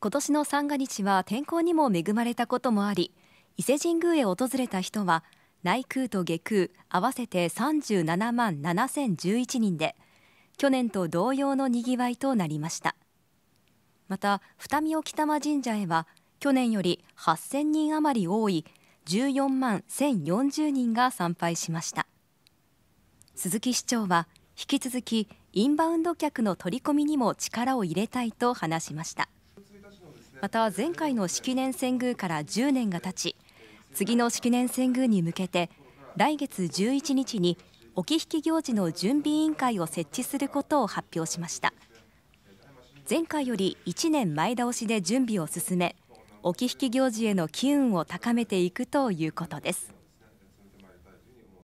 今年の三が日は天候にも恵まれたこともあり伊勢神宮へ訪れた人は内宮と下宮合わせて37万7011人で去年と同様のにぎわいとなりましたまた二見沖玉神社へは去年より8000人余り多い14万1040人が参拝しました鈴木市長は引き続きインバウンド客の取り込みにも力を入れたいと話しましたまた前回の式年遷宮から10年が経ち次の式年遷宮に向けて来月11日に置き引き行事の準備委員会を設置することを発表しました前回より1年前倒しで準備を進め置き引き行事への機運を高めていくということです